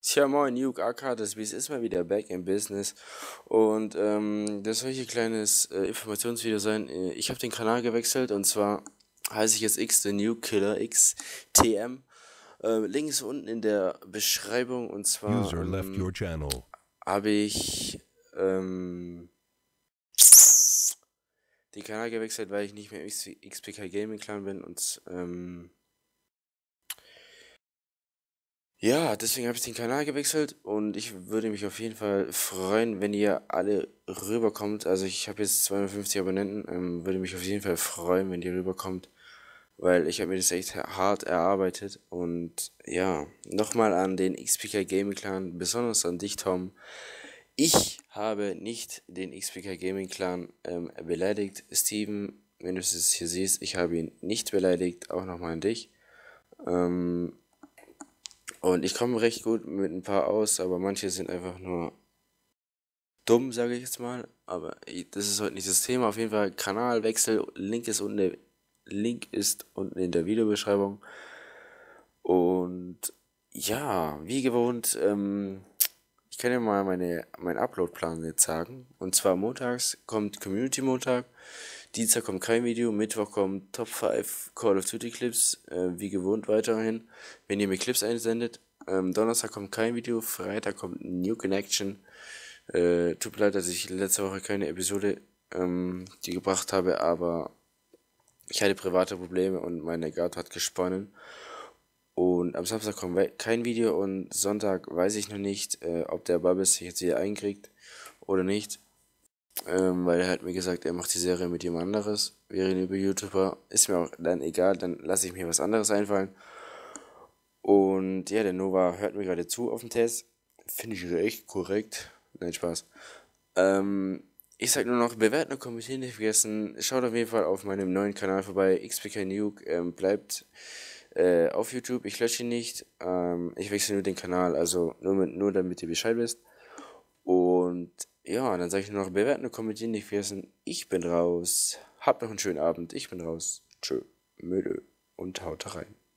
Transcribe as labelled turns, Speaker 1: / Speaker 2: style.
Speaker 1: Tja, moin, Nuke AK, das Biest ist mal wieder back in Business und ähm, das soll hier ein kleines äh, Informationsvideo sein. Äh, ich habe den Kanal gewechselt und zwar heiße ich jetzt X, The Nuke Killer XTM. TM. Äh, links unten in der Beschreibung und zwar ähm, habe ich ähm, den Kanal gewechselt, weil ich nicht mehr im XPK Gaming Clan bin und ähm, ja, deswegen habe ich den Kanal gewechselt und ich würde mich auf jeden Fall freuen, wenn ihr alle rüberkommt. Also ich habe jetzt 250 Abonnenten, ähm, würde mich auf jeden Fall freuen, wenn ihr rüberkommt, weil ich habe mir das echt hart erarbeitet. Und ja, nochmal an den XPK Gaming Clan, besonders an dich, Tom. Ich habe nicht den XPK Gaming Clan ähm, beleidigt. Steven, wenn du es hier siehst, ich habe ihn nicht beleidigt, auch nochmal an dich. Ähm, und ich komme recht gut mit ein paar aus, aber manche sind einfach nur dumm, sage ich jetzt mal. Aber das ist heute nicht das Thema. Auf jeden Fall Kanalwechsel. Link ist unten, Link ist unten in der Videobeschreibung. Und ja, wie gewohnt, ähm, ich kann ja mal meine, meinen Uploadplan jetzt sagen. Und zwar montags kommt Community Montag. Dienstag kommt kein Video, Mittwoch kommt Top 5 Call of Duty Clips, äh, wie gewohnt weiterhin, wenn ihr mir Clips einsendet. Ähm, Donnerstag kommt kein Video, Freitag kommt New Connection. Äh, tut mir leid, dass ich letzte Woche keine Episode ähm, die gebracht habe, aber ich hatte private Probleme und meine Guard hat gesponnen. Und am Samstag kommt kein Video und Sonntag weiß ich noch nicht, äh, ob der Bubbles sich jetzt wieder einkriegt oder nicht. Ähm, weil er hat mir gesagt, er macht die Serie mit jemand anderes. Wir reden über YouTuber. Ist mir auch dann egal, dann lasse ich mir was anderes einfallen. Und ja, der Nova hört mir gerade zu auf dem Test. Finde ich echt korrekt. Nein, Spaß. Ähm, ich sag nur noch, bewerten und kommentieren nicht vergessen. Schaut auf jeden Fall auf meinem neuen Kanal vorbei. XPK Nuke ähm, bleibt äh, auf YouTube. Ich lösche ihn nicht. Ähm, ich wechsle nur den Kanal, also nur, mit, nur damit ihr Bescheid wisst. Und ja, dann sage ich nur noch bewerten und kommentieren nicht vergessen. Ich bin raus. Habt noch einen schönen Abend. Ich bin raus. Tschö, Müll und haut rein.